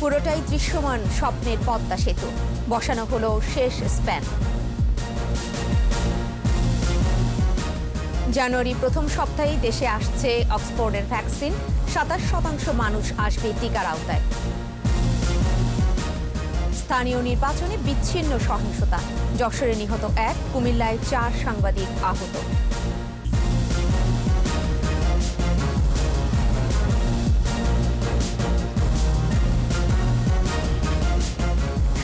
পুরোটাই দৃশ্যমান স্বপ্নের পদ্মা সেতু বসানো হলো শেষ স্প্যান জানুয়ারি প্রথম সপ্তাহে দেশে আসছে অক্সফোর্ডের ভ্যাকসিন সাতাশ শতাংশ মানুষ আসবে টিকার আওতায় স্থানীয় নির্বাচনে বিচ্ছিন্ন সহিংসতা যশোরে নিহত এক কুমিল্লায় চার সাংবাদিক আহত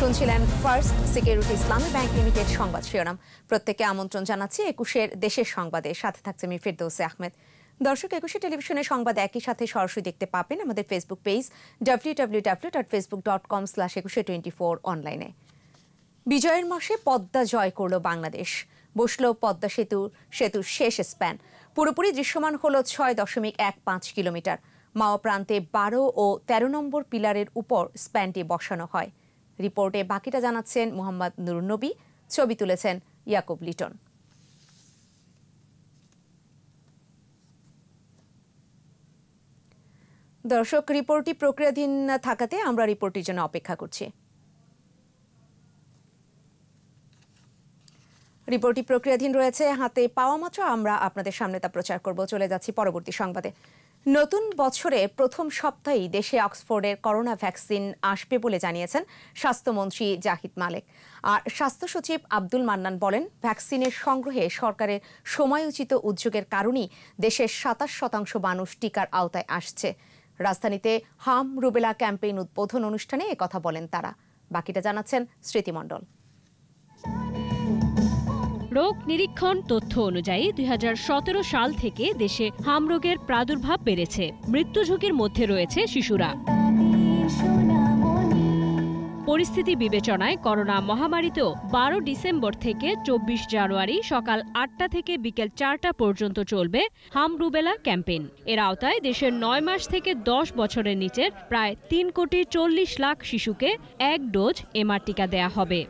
শুনছিলেন First Security Islami Bank Limited সংবাদ শিরোনাম প্রত্যেককে আমন্ত্রণ জানাচ্ছি একুশের দেশের সংবাদে সাথে থাকছে মি ফিরদৌসে আহমেদ দর্শক একুশে টেলিভিশনের সংবাদ একই সাথে সরাসরি দেখতে পাবেন আমাদের Facebook page W W W dot Facebook dot com slash Ekushey twenty four অনলাইনে বিজয়ের মাসে পদ্মা জয় করল বাংলাদেশ বসল পদ্মা সেতু সেতু শেষ স্প্যান পুরোপুরি দৃশ্যমান হল ছয় দশমিক এক পাঁচ কিলোমিটার মাও প্রান্তে বারো ও ১৩ নম্বর পিলারের উপর স্প্যানটি বসানো হয় রিপোর্টে বাকিটা জানাচ্ছেন মোহাম্মদ নবী ছবি তুলেছেন ইয়াকুব লিটন দর্শক রিপোর্টটি প্রক্রিয়াধীন থাকাতে আমরা রিপোর্টটির জন্য অপেক্ষা করছি রিপোর্টটি প্রক্রিয়াধীন রয়েছে হাতে পাওয়া মাত্র আমরা আপনাদের সামনে তা প্রচার করব চলে যাচ্ছি পরবর্তী সংবাদে নতুন বছরে প্রথম সপ্তাহেই দেশে অক্সফোর্ডের করোনা ভ্যাকসিন আসবে বলে জানিয়েছেন স্বাস্থ্যমন্ত্রী জাহিদ মালেক আর স্বাস্থ্য সচিব আব্দুল মান্নান বলেন ভ্যাকসিনের সংগ্রহে সরকারের সময়োচিত উদ্যোগের কারণেই দেশের সাতাশ শতাংশ মানুষ টিকার আওতায় আসছে রাজধানীতে হাম রুবেলা ক্যাম্পেইন উদ্বোধন অনুষ্ঠানে কথা বলেন তারা বাকিটা জানাচ্ছেন স্মৃতিমণ্ডল রোগ নিরীক্ষণ তথ্য অনুযায়ী দুই সাল থেকে দেশে হামরোগের প্রাদুর্ভাব বেড়েছে মৃত্যু ঝুঁকির মধ্যে রয়েছে শিশুরা পরিস্থিতি বিবেচনায় করোনা মহামারীতেও বারো ডিসেম্বর থেকে চব্বিশ জানুয়ারি সকাল আটটা থেকে বিকেল চারটা পর্যন্ত চলবে হাম রুবেলা ক্যাম্পেইন এর আওতায় দেশের নয় মাস থেকে দশ বছরের নিচের প্রায় তিন কোটি চল্লিশ লাখ শিশুকে এক ডোজ এমআর টিকা দেয়া হবে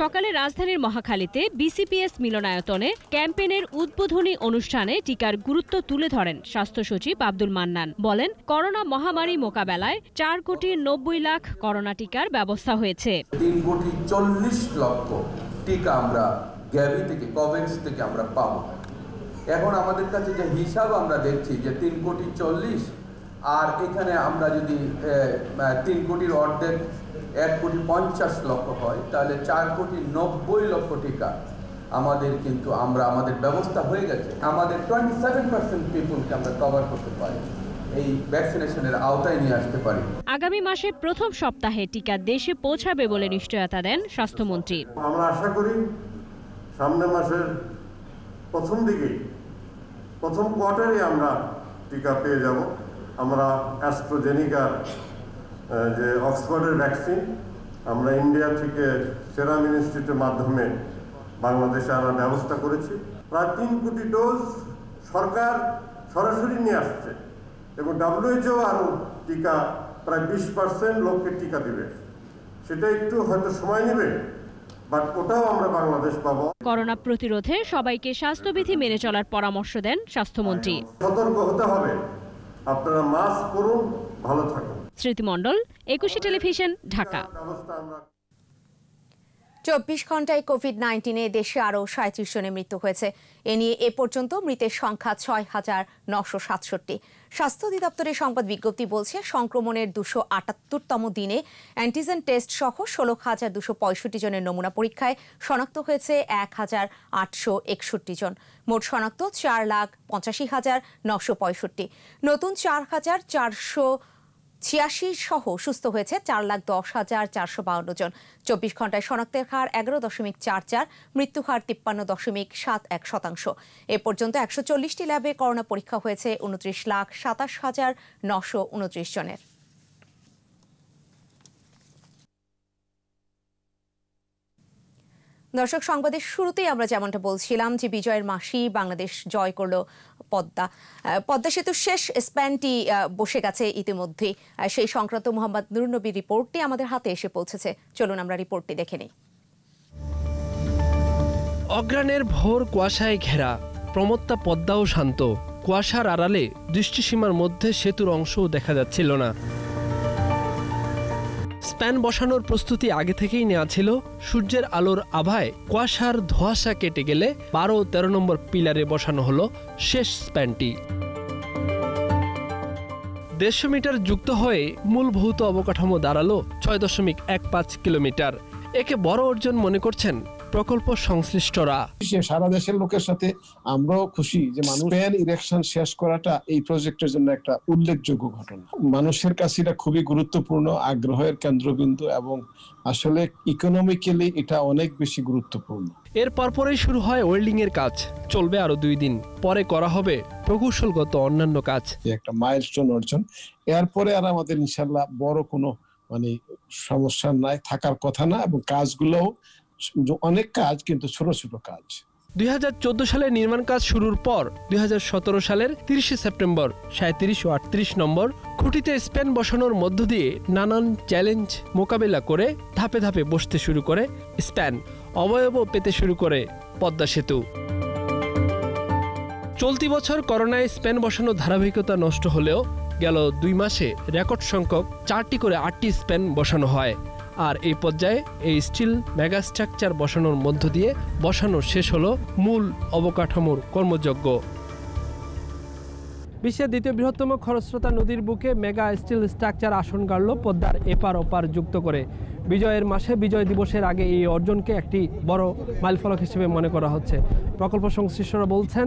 সকালে রাজধানীর মহাখালীতে বিসিপিএস মিলনায়তনে ক্যাম্পেনের উদ্বোধনী অনুষ্ঠানে টিকার গুরুত্ব তুলে ধরেন স্বাস্থ্য সচিব আব্দুল মান্নান বলেন করোনা মহামারী মোকাবেলায় চার কোটি নব্বই লাখ করোনা টিকার ব্যবস্থা হয়েছে তিন কোটি চল্লিশ লক্ষ টিকা আমরা গ্যাভি থেকে কভেক্স থেকে আমরা পাব এখন আমাদের কাছে যে হিসাব আমরা দেখছি যে তিন কোটি চল্লিশ আর এখানে আমরা যদি তিন কোটির অর্ধেক এক কোটি পঞ্চাশ লক্ষ হয় তাহলে চার কোটি নব্বই লক্ষ টিকা আমাদের কিন্তু আমরা আমাদের ব্যবস্থা হয়ে গেছে আমাদের টোয়েন্টি সেভেন পার্সেন্ট পিপুলকে আমরা কভার করতে পারি এই ভ্যাকসিনেশনের আওতায় নিয়ে আসতে পারি আগামী মাসের প্রথম সপ্তাহে টিকা দেশে পৌঁছাবে বলে নিশ্চয়তা দেন স্বাস্থ্যমন্ত্রী আমরা আশা করি সামনে মাসের প্রথম দিকে প্রথম কোয়ার্টারে আমরা টিকা পেয়ে যাব আমরা অ্যাস্ট্রোজেনিকার যে অক্সফোর্ডের ভ্যাকসিন আমরা ইন্ডিয়া থেকে সেরাম ইনস্টিটিউটের মাধ্যমে বাংলাদেশে আনার ব্যবস্থা করেছি প্রায় তিন কোটি ডোজ সরকার সরাসরি নিয়ে আসছে এবং ডাব্লিউএইচও আরও টিকা প্রায় বিশ পার্সেন্ট লোককে টিকা দিবে সেটা একটু হয়তো সময় নেবে বাট আমরা বাংলাদেশ পাবো করোনা প্রতিরোধে সবাইকে স্বাস্থ্যবিধি মেনে চলার পরামর্শ দেন স্বাস্থ্যমন্ত্রী সতর্ক হতে হবে আপনারা মাস্ক করুন ভালো থাকুন স্মৃতিমণ্ডল একুশে টেলিভিশন ঢাকা চব্বিশ ঘন্টায় কোভিড নাইন্টিনে দেশে আরও সাঁত্রিশ জনের মৃত্যু হয়েছে এ নিয়ে এ পর্যন্ত মৃতের সংখ্যা ছয় হাজার নশো সাতষট্টি স্বাস্থ্য অধিদপ্তরের সংবাদ বিজ্ঞপ্তি বলছে সংক্রমণের দুশো আটাত্তরতম দিনে অ্যান্টিজেন টেস্ট সহ ষোলো হাজার দুশো পঁয়ষট্টি জনের নমুনা পরীক্ষায় শনাক্ত হয়েছে এক হাজার আটশো একষট্টি জন মোট শনাক্ত চার লাখ পঁচাশি হাজার নশো পঁয়ষট্টি নতুন চার হাজার চারশো ছিয়াশি সহ সুস্থ হয়েছে চার লাখ দশ হাজার চারশো বাউন্ন জন চব্বিশ ঘন্টায় শনাক্তের হার এগারো দশমিক চার চার মৃত্যু হার তিপ্পান্ন দশমিক সাত এক শতাংশ এ পর্যন্ত একশো চল্লিশটি ল্যাবে করোনা পরীক্ষা হয়েছে উনত্রিশ লাখ সাতাশ হাজার নশো উনত্রিশ জনের দর্শক সংবাদের শুরুতেই আমরা যেমনটা বলছিলাম যে বিজয়ের মাসি বাংলাদেশ জয় করলো পদ্মা পদ্মা সেতু শেষ স্প্যানটি বসে গেছে ইতিমধ্যে সেই সংক্রান্ত মোহাম্মদ নুরনবী রিপোর্টটি আমাদের হাতে এসে পৌঁছেছে চলুন আমরা রিপোর্টটি দেখে নিই অগ্রাণের ভোর কুয়াশায় ঘেরা প্রমত্তা পদ্মাও শান্ত কুয়াশার আড়ালে দৃষ্টিসীমার মধ্যে সেতুর অংশও দেখা যাচ্ছিল না স্প্যান বসানোর প্রস্তুতি আগে থেকেই নেওয়া ছিল সূর্যের আলোর আভায় কুয়াশার ধোয়াশা কেটে গেলে বারো তেরো নম্বর পিলারে বসানো হলো শেষ স্প্যানটি দেড়শো মিটার যুক্ত হয়ে মূল ভৌত অবকাঠামো দাঁড়ালো ছয় দশমিক এক পাঁচ কিলোমিটার একে বড় অর্জন মনে করছেন প্রকল্প সংশ্লিষ্টরা সারা দেশের লোকের সাথে আমরাও খুশি যে মানুষ ইলেকশন শেষ করাটা এই প্রজেক্টের জন্য একটা উল্লেখযোগ্য ঘটনা মানুষের কাছে এটা খুবই গুরুত্বপূর্ণ আগ্রহের কেন্দ্রবিন্দু এবং আসলে ইকোনমিক্যালি এটা অনেক বেশি গুরুত্বপূর্ণ এর পরপরই শুরু হয় ওয়েল্ডিং এর কাজ চলবে আরো দুই দিন পরে করা হবে প্রকৌশলগত অন্যান্য কাজ একটা মাইলস্টোন অর্জন এরপরে আর আমাদের ইনশাল্লাহ বড় কোনো মানে সমস্যা নাই থাকার কথা না এবং কাজগুলোও অনেক কাজ কিন্তু ছোট ছোট কাজ দুই সালে নির্মাণ কাজ শুরুর পর দুই সালের তিরিশে সেপ্টেম্বর সাঁত্রিশ ও আটত্রিশ নম্বর খুঁটিতে স্পেন বসানোর মধ্য দিয়ে নানান চ্যালেঞ্জ মোকাবেলা করে ধাপে ধাপে বসতে শুরু করে স্প্যান অবয়ব পেতে শুরু করে পদ্মা সেতু চলতি বছর করোনায় স্প্যান বসানো ধারাবাহিকতা নষ্ট হলেও গেল দুই মাসে রেকর্ড সংখ্যক চারটি করে আটটি স্প্যান বসানো হয় আর এই পর্যায়ে এই স্টিল মেগাস্ট্রাকচার বসানোর মধ্য দিয়ে বসানো শেষ হলো মূল অবকাঠামোর কর্মযজ্ঞ বিশ্বের দ্বিতীয় বৃহত্তম খরস্রোতা নদীর বুকে মেগা স্টিল স্ট্রাকচার আসন গাড়ল পদ্মার এপার ওপার যুক্ত করে বিজয়ের মাসে বিজয় দিবসের আগে এই অর্জনকে একটি বড় মাইলফলক হিসেবে মনে করা হচ্ছে প্রকল্প সংশ্লিষ্টরা বলছেন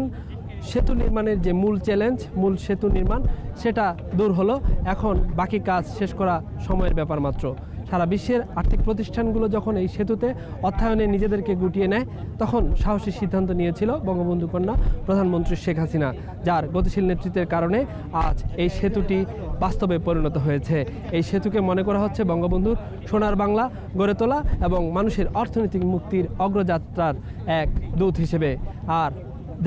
সেতু নির্মাণের যে মূল চ্যালেঞ্জ মূল সেতু নির্মাণ সেটা দূর হলো এখন বাকি কাজ শেষ করা সময়ের ব্যাপার মাত্র সারা বিশ্বের আর্থিক প্রতিষ্ঠানগুলো যখন এই সেতুতে অর্থায়নে নিজেদেরকে গুটিয়ে নেয় তখন সাহসী সিদ্ধান্ত নিয়েছিল বঙ্গবন্ধু কন্যা প্রধানমন্ত্রী শেখ হাসিনা যার গতিশীল নেতৃত্বের কারণে আজ এই সেতুটি বাস্তবে পরিণত হয়েছে এই সেতুকে মনে করা হচ্ছে বঙ্গবন্ধুর সোনার বাংলা গড়ে তোলা এবং মানুষের অর্থনৈতিক মুক্তির অগ্রযাত্রার এক দূত হিসেবে আর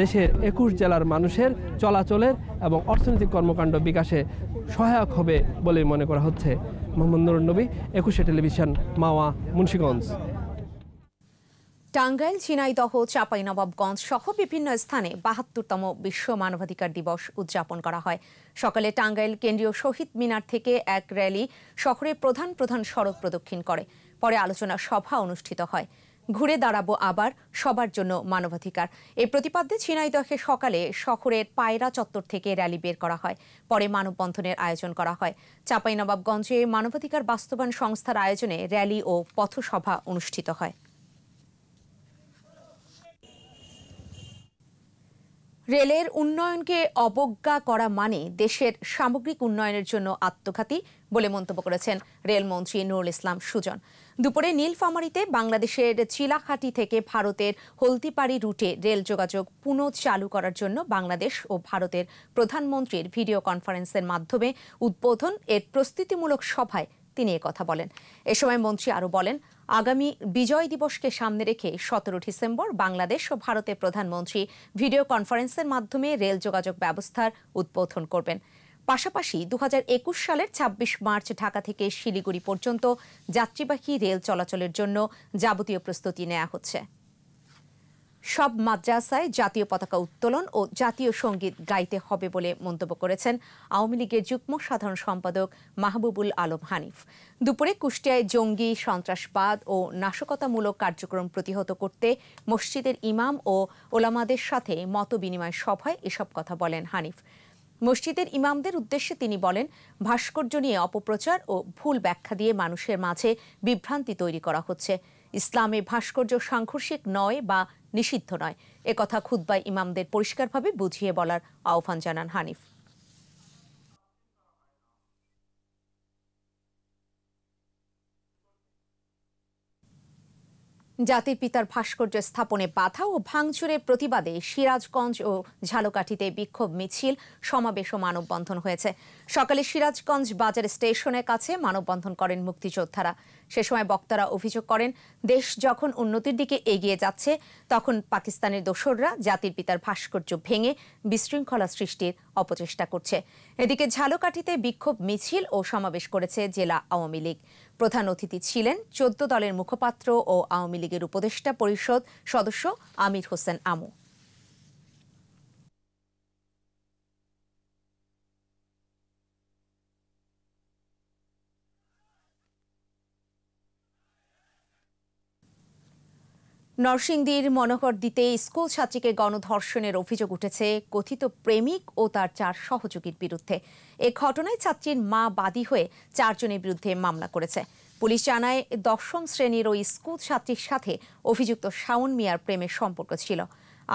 দেশের একুশ জেলার মানুষের চলাচলের এবং অর্থনৈতিক কর্মকাণ্ড বিকাশে সহায়ক হবে বলে মনে করা হচ্ছে মোহাম্মদ নবী একুশে টেলিভিশন মাওয়া মুন্সীগঞ্জ টাঙ্গাইল ঝিনাইদহ চাঁপাইনবাবগঞ্জ সহ বিভিন্ন স্থানে বাহাত্তরতম বিশ্ব মানবাধিকার দিবস উদযাপন করা হয় সকালে টাঙ্গাইল কেন্দ্রীয় শহীদ মিনার থেকে এক র্যালি শহরের প্রধান প্রধান সড়ক প্রদক্ষিণ করে পরে আলোচনা সভা অনুষ্ঠিত হয় ঘুরে দাঁড়াবো আবার সবার জন্য মানবাধিকার এই প্রতিপাদ্যে ছিনাইদহে সকালে শহরের পায়রা চত্বর থেকে র্যালি বের করা হয় পরে মানববন্ধনের আয়োজন করা হয় চাঁপাইনবাবগঞ্জে মানবাধিকার বাস্তবায়ন সংস্থার আয়োজনে র্যালি ও পথসভা অনুষ্ঠিত হয় রেলের উন্নয়নকে অবজ্ঞা করা মানে দেশের সামগ্রিক উন্নয়নের জন্য আত্মঘাতী বলে মন্তব্য করেছেন রেলমন্ত্রী নুরুল ইসলাম সুজন দুপুরে নীলফামারীতে বাংলাদেশের চিলাখাটি থেকে ভারতের হলদিপাড়ি রুটে রেল যোগাযোগ পুনঃ চালু করার জন্য বাংলাদেশ ও ভারতের প্রধানমন্ত্রীর ভিডিও কনফারেন্সের মাধ্যমে উদ্বোধন এর প্রস্তুতিমূলক সভায় তিনি কথা বলেন এ সময় মন্ত্রী আরও বলেন আগামী বিজয় দিবসকে সামনে রেখে সতেরো ডিসেম্বর বাংলাদেশ ও ভারতের প্রধানমন্ত্রী ভিডিও কনফারেন্সের মাধ্যমে রেল যোগাযোগ ব্যবস্থার উদ্বোধন করবেন পাশাপাশি দু সালের ২৬ মার্চ ঢাকা থেকে শিলিগুড়ি পর্যন্ত যাত্রীবাহী রেল চলাচলের জন্য যাবতীয় প্রস্তুতি নেওয়া হচ্ছে সব মাদ্রাসায় জাতীয় পতাকা উত্তোলন ও জাতীয় সঙ্গীত গাইতে হবে বলে মন্তব্য করেছেন আওয়ামী লীগের যুগ্ম সাধারণ সম্পাদক মাহবুবুল আলম হানিফ দুপুরে কুষ্টিয়ায় জঙ্গি সন্ত্রাসবাদ ও নাশকতামূলক কার্যক্রম প্রতিহত করতে মসজিদের ইমাম ও ওলামাদের সাথে মত বিনিময় সভায় এসব কথা বলেন হানিফ মসজিদের ইমামদের উদ্দেশ্যে তিনি বলেন ভাস্কর্য নিয়ে অপপ্রচার ও ভুল ব্যাখ্যা দিয়ে মানুষের মাঝে বিভ্রান্তি তৈরি করা হচ্ছে ইসলামে ভাস্কর্য সাংঘর্ষিক নয় বা নিষিদ্ধ নয় একথা খুদ্বায় ইমামদের পরিষ্কারভাবে বুঝিয়ে বলার আহ্বান জানান হানিফ জাতির পিতার ভাস্কর্য স্থাপনে বাধা ও ভাঙচুরের প্রতিবাদে সিরাজগঞ্জ ও ঝালকাঠিতে বিক্ষোভ মিছিল সমাবেশ ও মানববন্ধন হয়েছে সকালে সিরাজগঞ্জ বাজার স্টেশনের কাছে মানববন্ধন করেন মুক্তিযোদ্ধারা সে সময় বক্তারা অভিযোগ করেন দেশ যখন উন্নতির দিকে এগিয়ে যাচ্ছে তখন পাকিস্তানের দোসররা জাতির পিতার ভাস্কর্য ভেঙে বিশৃঙ্খলা সৃষ্টির অপচেষ্টা করছে এদিকে ঝালকাঠিতে বিক্ষোভ মিছিল ও সমাবেশ করেছে জেলা আওয়ামী লীগ প্রধান অতিথি ছিলেন চোদ্দ দলের মুখপাত্র ও আওয়ামী লীগের উপদেষ্টা পরিষদ সদস্য আমির হোসেন আমু নরসিংদীর মনোহর দিতে স্কুল ছাত্রীকে গণধর্ষণের অভিযোগ উঠেছে কথিত প্রেমিক ও তার চার সহযোগীর বিরুদ্ধে এ ঘটনায় ছাত্রীর মা বাদী হয়ে চারজনের বিরুদ্ধে মামলা করেছে পুলিশ জানায় দশম শ্রেণীর ওই স্কুল ছাত্রীর সাথে অভিযুক্ত শাওন মিয়ার প্রেমের সম্পর্ক ছিল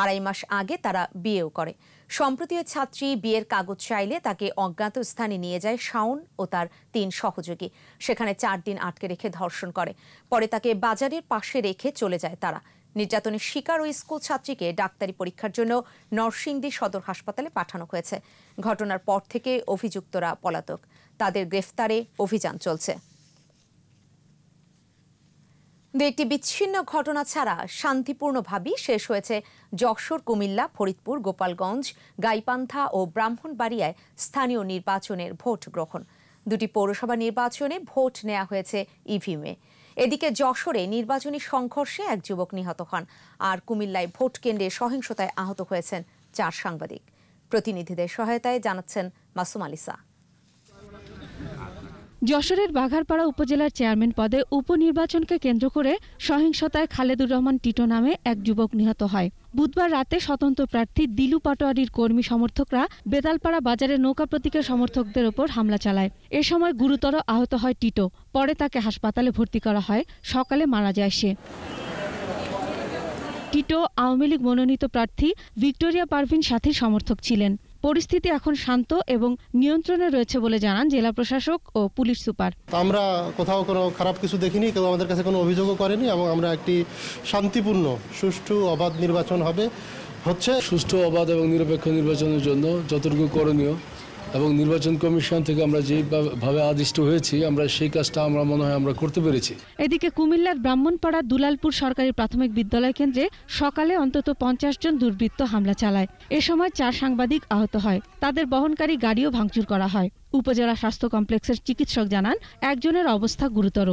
আড়াই মাস আগে তারা বিয়েও করে সম্প্রতি ওই ছাত্রী বিয়ের কাগজ চাইলে তাকে অজ্ঞাত স্থানে নিয়ে যায় শাওন ও তার তিন সহযোগী সেখানে চার দিন আটকে রেখে ধর্ষণ করে পরে তাকে বাজারের পাশে রেখে চলে যায় তারা নির্যাতনের শিকার ওই স্কুল ছাত্রীকে ডাক্তারি পরীক্ষার জন্য নরসিংদী সদর হাসপাতালে পাঠানো হয়েছে ঘটনার পর থেকে অভিযুক্তরা পলাতক তাদের গ্রেফতারে অভিযান চলছে দু একটি বিচ্ছিন্ন ঘটনা ছাড়া শান্তিপূর্ণভাবেই শেষ হয়েছে যশোর কুমিল্লা ফরিদপুর গোপালগঞ্জ গাইপান্থা ও ব্রাহ্মণবাড়িয়ায় স্থানীয় নির্বাচনের ভোট গ্রহণ দুটি পৌরসভা নির্বাচনে ভোট নেওয়া হয়েছে ইভিএমে এদিকে যশোরে নির্বাচনী সংঘর্ষে এক যুবক নিহত হন আর কুমিল্লায় ভোট কেন্দ্রে সহিংসতায় আহত হয়েছেন চার সাংবাদিক প্রতিনিধিদের সহায়তায় জানাচ্ছেন মাসুম আলিসা যশোরের বাঘারপাড়া উপজেলার চেয়ারম্যান পদে উপনির্বাচনকে কেন্দ্র করে সহিংসতায় খালেদুর রহমান টিটো নামে এক যুবক নিহত হয় বুধবার রাতে স্বতন্ত্র প্রার্থী দিলু পাটোয়ারির কর্মী সমর্থকরা বেতালপাড়া বাজারে নৌকা প্রতীকের সমর্থকদের ওপর হামলা চালায় এ সময় গুরুতর আহত হয় টিটো পরে তাকে হাসপাতালে ভর্তি করা হয় সকালে মারা যায় সে টিটো আওয়ামী লীগ মনোনীত প্রার্থী ভিক্টোরিয়া পারভিন সাথীর সমর্থক ছিলেন পরিস্থিতি এখন শান্ত এবং নিয়ন্ত্রণে রয়েছে বলে জানান জেলা প্রশাসক ও পুলিশ সুপার আমরা কোথাও কোনো খারাপ কিছু দেখিনি কেউ আমাদের কাছে কোনো অভিযোগও করেনি এবং আমরা একটি শান্তিপূর্ণ সুষ্ঠু অবাধ নির্বাচন হবে হচ্ছে সুষ্ঠু অবাধ এবং নিরপেক্ষ নির্বাচনের জন্য যতটুকু করণীয় এবং নির্বাচন কমিশন থেকে আমরা যেভাবে আদিষ্ট হয়েছি আমরা সেই কাজটা আমরা মনে হয় আমরা করতে পেরেছি এদিকে কুমিল্লার ব্রাহ্মণপাড়া দুলালপুর সরকারি প্রাথমিক বিদ্যালয় কেন্দ্রে সকালে অন্তত পঞ্চাশ জন দুর্বৃত্ত হামলা চালায় এ সময় চার সাংবাদিক আহত হয় তাদের বহনকারী গাড়িও ভাঙচুর করা হয় উপজেলা স্বাস্থ্য কমপ্লেক্সের চিকিৎসক জানান একজনের অবস্থা গুরুতর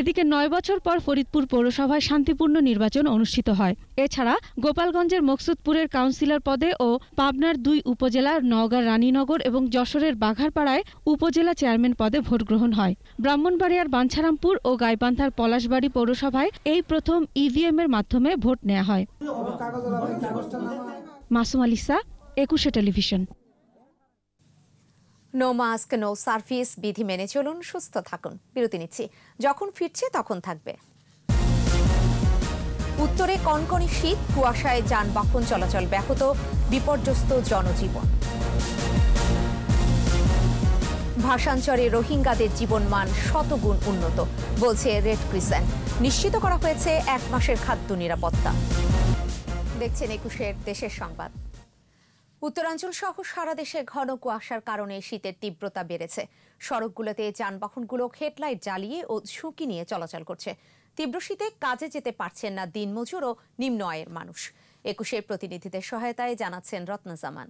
এদিকে নয় বছর পর ফরিদপুর পৌরসভায় শান্তিপূর্ণ নির্বাচন অনুষ্ঠিত হয় এছাড়া গোপালগঞ্জের মকসুদপুরের কাউন্সিলর পদে ও পাবনার দুই উপজেলার নওগাঁর রানীনগর এবং যশোরের বাঘারপাড়ায় উপজেলা চেয়ারম্যান পদে ভোট গ্রহণ হয় ব্রাহ্মণবাড়িয়ার বাঞ্ছারামপুর ও গাইবান্ধার পলাশবাড়ি পৌরসভায় এই প্রথম ইভিএম এর মাধ্যমে ভোট নেওয়া হয় Masum Alisa Ekushey television no mask no service বিধি মেনে চলুন সুস্থ থাকুন বিরতি নিচ্ছি যখন ফিরছে তখন থাকবে উত্তরে কনকনে শীত কুয়াশায় যানবাহন চলাচল ব্যাহত বিপর্যস্ত জনজীবন ভাষাঞ্চরে রোহিঙ্গাদের জীবনমান শতগুণ উন্নত বলছে রেড ক্রিসেন্ট নিশ্চিত করা হয়েছে এক মাসের খাদ্য নিরাপত্তা দেখছেন একুশের দেশের সংবাদ উত্তরাঞ্চল সহ সারা দেশে ঘন কুয়াশার কারণে শীতের তীব্রতা বেড়েছে সড়কগুলোতে যানবাহনগুলো হেডলাইট জ্বালিয়ে ও ঝুঁকি নিয়ে চলাচল করছে তীব্র শীতে কাজে যেতে পারছেন না দিনমজুর ও নিম্ন আয়ের মানুষ একুশের প্রতিনিধিদের সহায়তায় জানাচ্ছেন জামান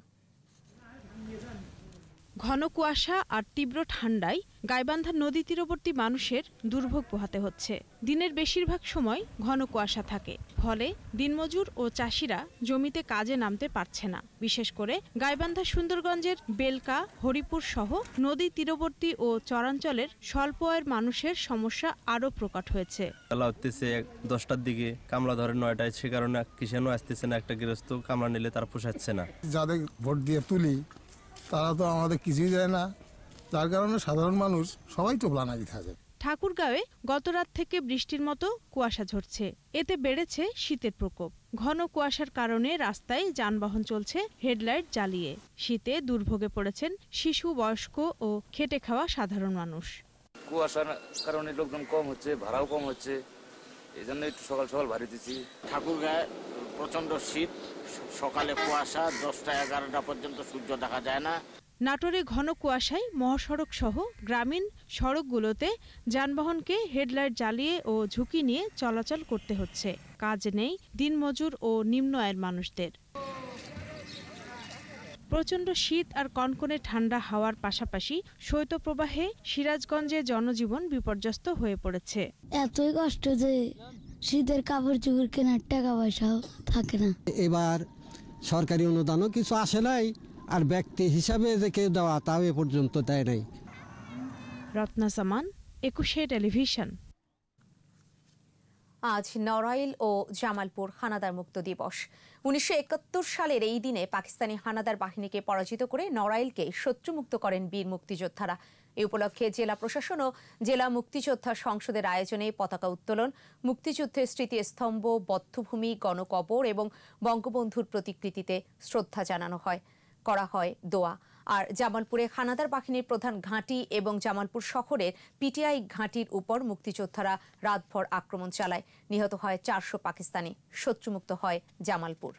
ঘন কুয়াশা আর তীব্র ঠান্ডায় গাইবান্ধা নদী তীরবর্তী মানুষের দুর্ভোগ পোহাতে হচ্ছে দিনের বেশিরভাগ সময় ঘন কুয়াশা থাকে ফলে দিনমজুর ও চাষিরা জমিতে কাজে নামতে পারছে না বিশেষ করে গাইবান্ধা সুন্দরগঞ্জের বেলকা হরিপুর সহ নদী তীরবর্তী ও চরাঞ্চলের স্বল্প আয়ের মানুষের সমস্যা আরও প্রকট হয়েছে বেলা উঠতেছে দশটার দিকে কামলা ধরে নয়টায় সে কারণে কিষানও আসতেছে না একটা গৃহস্থ কামলা নিলে তার পোষাচ্ছে না যাদের ভোট দিয়ে তুলি তারা তো আমাদের কিছুই দেয় না যার কারণে সাধারণ মানুষ সবাই তো টোপলানাগি থাকে ঠাকুরগাঁওয়ে গতরাত থেকে বৃষ্টির মতো কুয়াশা ঝরছে এতে বেড়েছে শীতের প্রকোপ ঘন কুয়াশার কারণে রাস্তায় যানবাহন চলছে হেডলাইট জ্বালিয়ে শীতে দুর্ভোগে পড়েছেন শিশু বয়স্ক ও খেটে খাওয়া সাধারণ মানুষ কুয়াশার কারণে লোকজন কম হচ্ছে ভাড়াও কম হচ্ছে এই জন্য একটু সকাল সকাল বাড়ি দিচ্ছি ঠাকুরগাঁয়ে প্রচন্ড শীত সকালে কুয়াশা দশটা এগারোটা পর্যন্ত সূর্য দেখা যায় না নাটোরে ঘন কুয়াশায় মহাসড়ক সহ গ্রামীণ সড়কগুলোতে যানবাহনকে হেডলাইট জ্বালিয়ে ও ঝুঁকি নিয়ে চলাচল করতে হচ্ছে কাজ নেই দিনমজুর ও নিম্ন আয়ের মানুষদের প্রচণ্ড শীত আর কনকনে ঠান্ডা হাওয়ার পাশাপাশি শৈত্যপ্রবাহে সিরাজগঞ্জে জনজীবন বিপর্যস্ত হয়ে পড়েছে এতই কষ্ট যে শীতের কাপড় চুপড় কেনার টাকা পয়সাও থাকে না এবার সরকারি অনুদানও কিছু আসে নাই আর ব্যক্তি হিসাবে যে কেউ দেওয়া তাও এ পর্যন্ত দেয় নাই রত্না সামান একুশে টেলিভিশন আজ নড়াইল ও জামালপুর হানাদার মুক্ত দিবস উনিশশো সালের এই দিনে পাকিস্তানি হানাদার বাহিনীকে পরাজিত করে নড়াইলকে শত্রুমুক্ত করেন বীর মুক্তিযোদ্ধারা এ উপলক্ষে জেলা প্রশাসন ও জেলা মুক্তিযোদ্ধা সংসদের আয়োজনে পতাকা উত্তোলন মুক্তিযুদ্ধের স্মৃতিস্তম্ভ বদ্ধভূমি গণকবর এবং বঙ্গবন্ধুর প্রতিকৃতিতে শ্রদ্ধা জানানো হয় করা হয় দোয়া আর জামালপুরে হানাদার বাহিনীর প্রধান ঘাঁটি এবং জামালপুর শহরের পিটিআই ঘাঁটির উপর মুক্তিযোদ্ধারা রাতভর আক্রমণ চালায় নিহত হয় চারশো পাকিস্তানি শত্রুমুক্ত হয় জামালপুর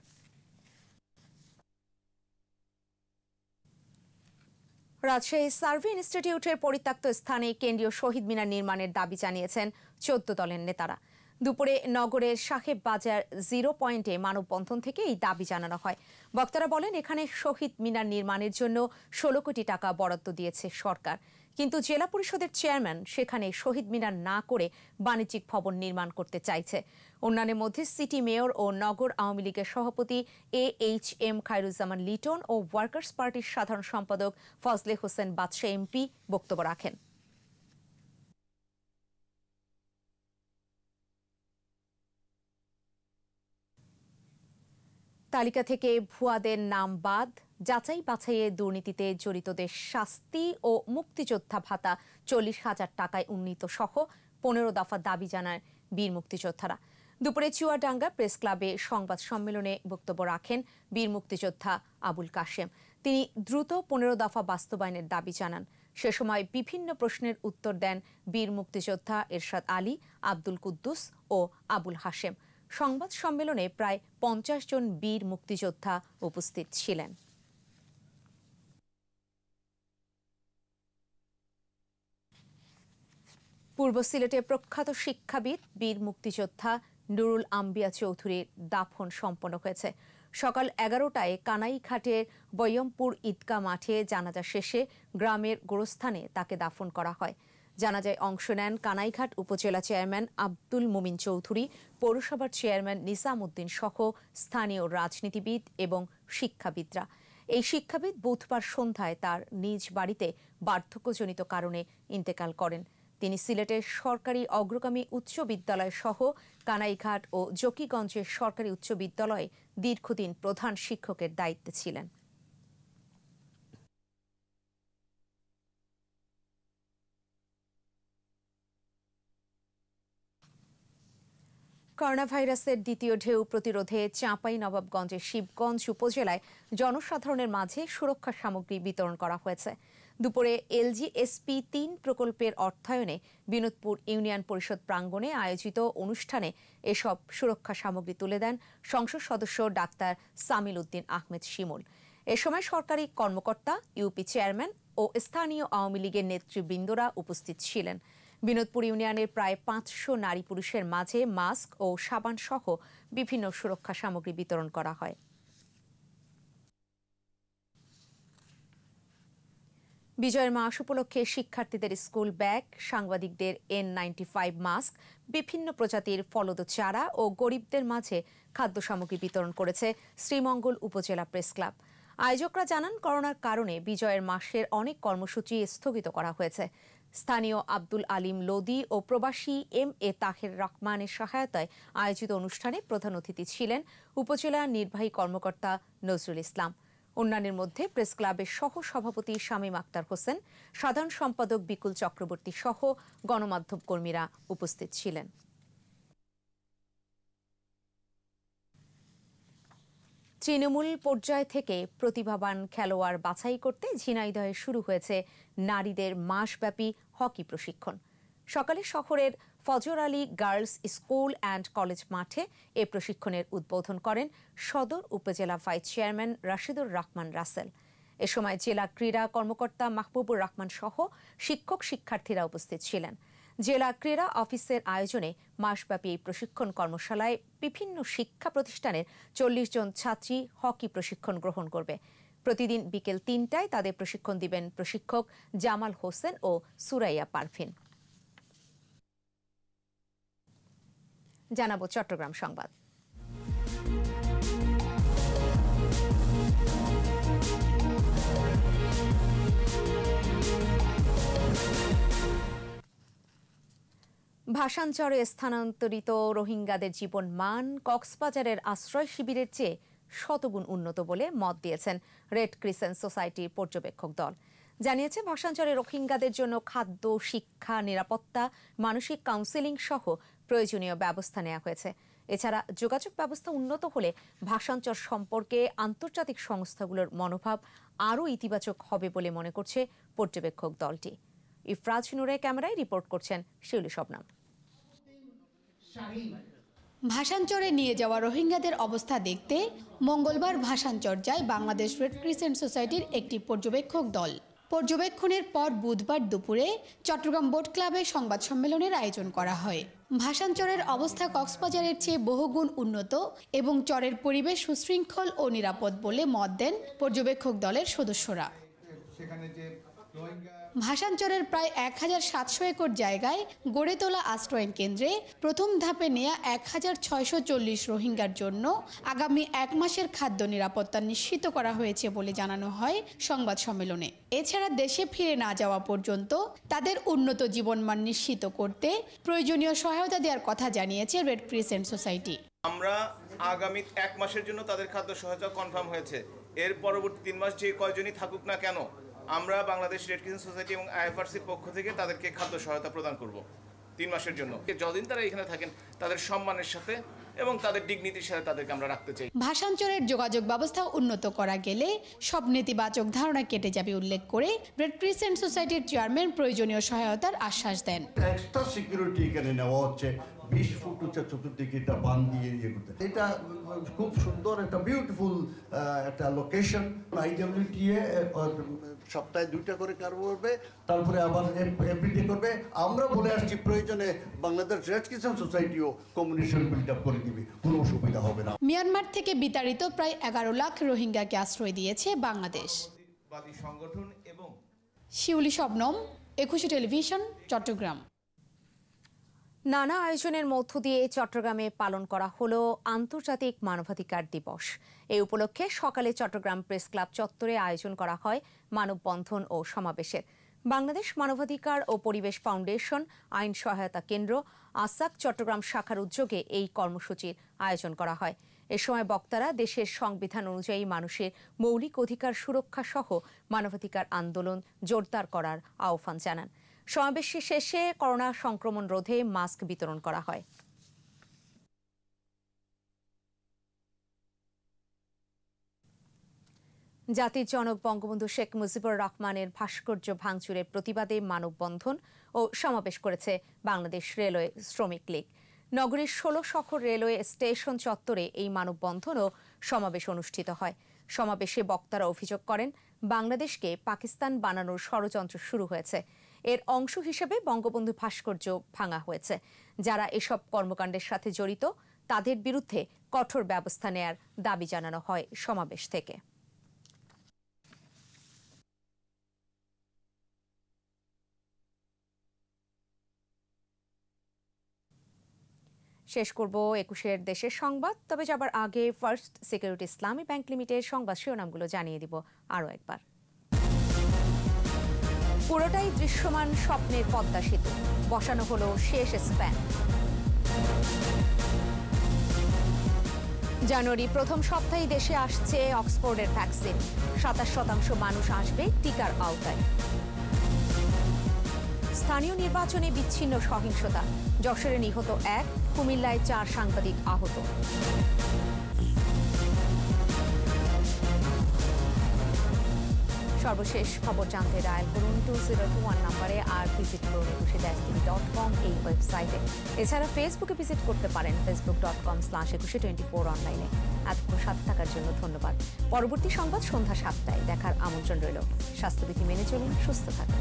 রাজশাহী সার্ভে ইনস্টিটিউটের পরিত্যক্ত স্থানে কেন্দ্রীয় শহীদ মিনার নির্মাণের দাবি জানিয়েছেন চোদ্দ দলের নেতারা দুপুরে নগরের সাহেব বাজার জিরো পয়েন্টে মানববন্ধন থেকে এই দাবি জানানো হয় বক্তারা বলেন এখানে শহীদ মিনার নির্মাণের জন্য ষোলো কোটি টাকা বরাদ্দ দিয়েছে সরকার কিন্তু জেলা পরিষদের চেয়ারম্যান সেখানে শহীদ মিনার না করে বাণিজ্যিক ভবন নির্মাণ করতে চাইছে অন্যান্যের মধ্যে সিটি মেয়র ও নগর আওয়ামী লীগের সভাপতি A H M Khairuzzaman Liton ও ওয়ার্কার্স পার্টির সাধারণ সম্পাদক ফজলে হোসেন বাদশাহ এমপি বক্তব্য রাখেন তালিকা থেকে ভুয়াদের নাম বাদ যাচাই বাছাইয়ে দুর্নীতিতে জড়িতদের শাস্তি ও মুক্তিযোদ্ধা ভাতা চল্লিশ হাজার টাকায় উন্নীত সহ পনেরো দফা দাবি জানায় বীর মুক্তিযোদ্ধারা দুপুরে চুয়াডাঙ্গা প্রেস ক্লাবে সংবাদ সম্মেলনে বক্তব্য রাখেন বীর মুক্তিযোদ্ধা আবুল কাশেম তিনি দ্রুত পনেরো দফা বাস্তবায়নের দাবি জানান সে সময় বিভিন্ন প্রশ্নের উত্তর দেন বীর মুক্তিযোদ্ধা এরশাদ আলী আব্দুল কুদ্দুস ও আবুল হাশেম সংবাদ সম্মেলনে প্রায় পঞ্চাশ জন বীর মুক্তিযোদ্ধা উপস্থিত ছিলেন পূর্ব সিলেটে প্রখ্যাত শিক্ষাবিদ বীর মুক্তিযোদ্ধা নুরুল আম্বিয়া চৌধুরীর দাফন সম্পন্ন হয়েছে সকাল এগারোটায় কানাইঘাটের বৈয়মপুর ঈদগা মাঠে জানাজা শেষে গ্রামের গোরস্থানে তাকে দাফন করা হয় জানাজায় অংশ নেন কানাইঘাট উপজেলা চেয়ারম্যান আব্দুল মুমিন চৌধুরী পৌরসভার চেয়ারম্যান নিসামুদ্দিন সহ স্থানীয় রাজনীতিবিদ এবং শিক্ষাবিদরা এই শিক্ষাবিদ বুধবার সন্ধ্যায় তার নিজ বাড়িতে বার্ধক্যজনিত কারণে ইন্তেকাল করেন তিনি সিলেটের সরকারি অগ্রগামী উচ্চ বিদ্যালয় সহ কানাইঘাট ও জকিগঞ্জের সরকারি উচ্চ বিদ্যালয়ে দীর্ঘদিন প্রধান শিক্ষকের দায়িত্বে ছিলেন করোনা ভাইরাসের দ্বিতীয় ঢেউ প্রতিরোধে চাঁপাই নবাবগঞ্জের শিবগঞ্জ উপজেলায় জনসাধারণের মাঝে সুরক্ষা সামগ্রী বিতরণ করা হয়েছে দুপুরে এলজি এসপি তিন প্রকল্পের অর্থায়নে বিনোদপুর ইউনিয়ন পরিষদ প্রাঙ্গণে আয়োজিত অনুষ্ঠানে এসব সুরক্ষা সামগ্রী তুলে দেন সংসদ সদস্য ডাক্তার সামিল উদ্দিন আহমেদ শিমুল এ সময় সরকারি কর্মকর্তা ইউপি চেয়ারম্যান ও স্থানীয় আওয়ামী লীগের নেতৃবৃন্দরা উপস্থিত ছিলেন বিনোদপুর ইউনিয়নের প্রায় পাঁচশো নারী পুরুষের মাঝে মাস্ক ও সাবান সহ বিভিন্ন সুরক্ষা সামগ্রী বিতরণ করা হয় বিজয়ের মাস উপলক্ষে শিক্ষার্থীদের স্কুল ব্যাগ সাংবাদিকদের এন নাইনটি ফাইভ মাস্ক বিভিন্ন প্রজাতির ফলদ চারা ও গরিবদের মাঝে খাদ্য সামগ্রী বিতরণ করেছে শ্রীমঙ্গল উপজেলা প্রেস ক্লাব আয়োজকরা জানান করোনার কারণে বিজয়ের মাসের অনেক কর্মসূচি স্থগিত করা হয়েছে স্থানীয় আব্দুল আলিম লোদি ও প্রবাসী এম এ তাহের রহমানের সহায়তায় আয়োজিত অনুষ্ঠানে প্রধান অতিথি ছিলেন উপজেলা নির্বাহী কর্মকর্তা নজরুল ইসলাম অন্যান্যের মধ্যে প্রেস ক্লাবের সহ সভাপতি শামীম আক্তার হোসেন সাধারণ সম্পাদক বিকুল চক্রবর্তী সহ গণমাধ্যম কর্মীরা উপস্থিত ছিলেন তৃণমূল পর্যায় থেকে প্রতিভাবান খেলোয়াড় বাছাই করতে ঝিনাইদহে শুরু হয়েছে নারীদের মাসব্যাপী হকি প্রশিক্ষণ সকালে শহরের Fazar Ali girls school and college মাঠে এ প্রশিক্ষণের উদ্বোধন করেন সদর উপজেলা ভাইস চেয়ারম্যান রাশিদুর রহমান রাসেল এ সময় জেলা ক্রীড়া কর্মকর্তা মাহবুবুর রহমান সহ শিক্ষক শিক্ষার্থীরা উপস্থিত ছিলেন জেলা ক্রীড়া অফিসের আয়োজনে মাসব্যাপী এই প্রশিক্ষণ কর্মশালায় বিভিন্ন শিক্ষা প্রতিষ্ঠানের চল্লিশ জন ছাত্রী হকি প্রশিক্ষণ গ্রহণ করবে প্রতিদিন বিকেল তিনটায় তাদের প্রশিক্ষণ দিবেন প্রশিক্ষক জামাল হোসেন ও সুরাইয়া পারভিন জানাবো চট্টগ্রাম সংবাদ ভাষাঞ্চরে স্থানান্তরিত রোহিঙ্গাদের জীবন মান কক্সবাজারের আশ্রয় শিবিরের চেয়ে শতগুণ উন্নত বলে মত দিয়েছেন রেড ক্রিসেন্ট সোসাইটির পর্যবেক্ষক দল জানিয়েছে ভাষাঞ্চরে রোহিঙ্গাদের জন্য খাদ্য শিক্ষা নিরাপত্তা মানসিক কাউন্সেলিং সহ প্রয়োজনীয় ব্যবস্থা নেওয়া হয়েছে এছাড়া যোগাযোগ ব্যবস্থা উন্নত হলে ভাষাঞ্চর সম্পর্কে আন্তর্জাতিক সংস্থাগুলোর মনোভাব আরও ইতিবাচক হবে বলে মনে করছে পর্যবেক্ষক দলটি ইফরাজ নুরে ক্যামেরায় রিপোর্ট করছেন শিউলি শবনাম ভাষাঞ্চরে নিয়ে যাওয়া রোহিঙ্গাদের অবস্থা দেখতে মঙ্গলবার ভাষাঞ্চর যায় বাংলাদেশ রেড ক্রিসেন্ট সোসাইটির একটি পর্যবেক্ষক দল পর্যবেক্ষণের পর বুধবার দুপুরে চট্টগ্রাম বোট ক্লাবে সংবাদ সম্মেলনের আয়োজন করা হয় ভাষাঞ্চরের অবস্থা কক্সবাজারের চেয়ে বহুগুণ উন্নত এবং চরের পরিবেশ সুশৃঙ্খল ও নিরাপদ বলে মত দেন পর্যবেক্ষক দলের সদস্যরা সেখানে যে রোহিঙ্গা ভাষাঞ্চলের প্রায় এক হাজার সাতশো একর জায়গায় গড়ে তোলা আশ্রয়ন কেন্দ্রে প্রথম ধাপে নেয়া এক হাজার ছয়শো চল্লিশ রোহিঙ্গার জন্য আগামী এক মাসের খাদ্য নিরাপত্তা নিশ্চিত করা হয়েছে বলে জানানো হয় সংবাদ সম্মেলনে এছাড়া দেশে ফিরে না যাওয়া পর্যন্ত তাদের উন্নত জীবনমান নিশ্চিত করতে প্রয়োজনীয় সহায়তা দেওয়ার কথা জানিয়েছে রেড ক্রিসেন্ট সোসাইটি আমরা আগামী এক মাসের জন্য তাদের খাদ্য সহায়তা কনফার্ম হয়েছে এর পরবর্তী তিন মাস যে কয়জনই থাকুক না কেন আমরা বাংলাদেশ রেড ক্রিসেন্ট সোসাইটি এবং আইএফআরসির পক্ষ থেকে তাদেরকে খাদ্য সহায়তা প্রদান করব তিন মাসের জন্য যদিন তারা এখানে থাকেন তাদের সম্মানের সাথে এবং তাদের ডিগনিটির সাথে তাদেরকে আমরা রাখতে চাই ভাষাঞ্চলের যোগাযোগ ব্যবস্থা উন্নত করা গেলে সব নেতিবাচক ধারণা কেটে যাবে উল্লেখ করে রেড ক্রিসেন্ট সোসাইটির চেয়ারম্যান প্রয়োজনীয় সহায়তার আশ্বাস দেন এক্সট্রা সিকিউরিটি এখানে নেওয়া হচ্ছে বিশ ফুট উঁচা চতুর্দিকে এটা বান দিয়ে ইয়ে করতে এটা খুব সুন্দর একটা বিউটিফুল একটা লোকেশন আইডাব্লিউটিএ সপ্তাহে দুইটা করে কার করবে তারপরে আবার এভরিডে করবে আমরা বলে আসছি প্রয়োজনে বাংলাদেশ রেড কিষান সোসাইটিও কমিউনিশন বিল্ড আপ করে দিবে কোনো অসুবিধা হবে না মিয়ানমার থেকে বিতাড়িত প্রায় এগারো লাখ রোহিঙ্গাকে আশ্রয় দিয়েছে বাংলাদেশ সংগঠন এবং শিউলি শবনম একুশে টেলিভিশন চট্টগ্রাম নানা আয়োজনের মধ্য দিয়ে চট্টগ্রামে পালন করা হল আন্তর্জাতিক মানবাধিকার দিবস এই উপলক্ষে সকালে চট্টগ্রাম প্রেস ক্লাব চত্বরে আয়োজন করা হয় মানববন্ধন ও সমাবেশের বাংলাদেশ মানবাধিকার ও পরিবেশ ফাউন্ডেশন আইন সহায়তা কেন্দ্র আসাক চট্টগ্রাম শাখার উদ্যোগে এই কর্মসূচির আয়োজন করা হয় এ সময় বক্তারা দেশের সংবিধান অনুযায়ী মানুষের মৌলিক অধিকার সুরক্ষা সহ মানবাধিকার আন্দোলন জোরদার করার আহ্বান জানান সমাবেশ শেষে করোনা সংক্রমণ রোধে মাস্ক বিতরণ করা হয় জাতির জনক বঙ্গবন্ধু শেখ মুজিবুর রহমানের ভাস্কর্য ভাঙচুরের প্রতিবাদে মানববন্ধন ও সমাবেশ করেছে বাংলাদেশ রেলওয়ে শ্রমিক লীগ নগরীর ষোলো শহর রেলওয়ে স্টেশন চত্বরে এই মানববন্ধন ও সমাবেশ অনুষ্ঠিত হয় সমাবেশে বক্তারা অভিযোগ করেন বাংলাদেশকে পাকিস্তান বানানোর ষড়যন্ত্র শুরু হয়েছে এর অংশ হিসেবে বঙ্গবন্ধু ভাস্কর্য ভাঙা হয়েছে যারা এসব কর্মকাণ্ডের সাথে জড়িত তাদের বিরুদ্ধে কঠোর ব্যবস্থা নেয়ার দাবি জানানো হয় সমাবেশ থেকে শেষ করব একুশের দেশের সংবাদ তবে যাবার আগে First Security Islami Bank Limited সংবাদ শিরোনামগুলো জানিয়ে দিব আরও একবার পুরোটাই দৃশ্যমান স্বপ্নের পদ্মা সেতু বসানো হল শেষ স্প্যান জানুয়ারি প্রথম সপ্তাহে দেশে আসছে অক্সফোর্ডের ভ্যাকসিন সাতাশ শতাংশ মানুষ আসবে টিকার আওতায় স্থানীয় নির্বাচনে বিচ্ছিন্ন সহিংসতা যশোরে নিহত এক কুমিল্লায় চার সাংবাদিক আহত সর্বশেষ খবর জানতে ডায়াল করুন টু জিরো টু ওয়ান নাম্বারে আর ভিজিট করুন একুশে ড্যাশ টিভি ডট কম এই ওয়েবসাইটে এছাড়া ফেসবুকে ভিজিট করতে পারেন Facebook dot com slash Ekushey twenty four অনলাইনে এতক্ষণ সাথে থাকার জন্য ধন্যবাদ পরবর্তী সংবাদ সন্ধ্যা সাতটায় দেখার আমন্ত্রণ রইল স্বাস্থ্যবিধি মেনে চলুন সুস্থ থাকুন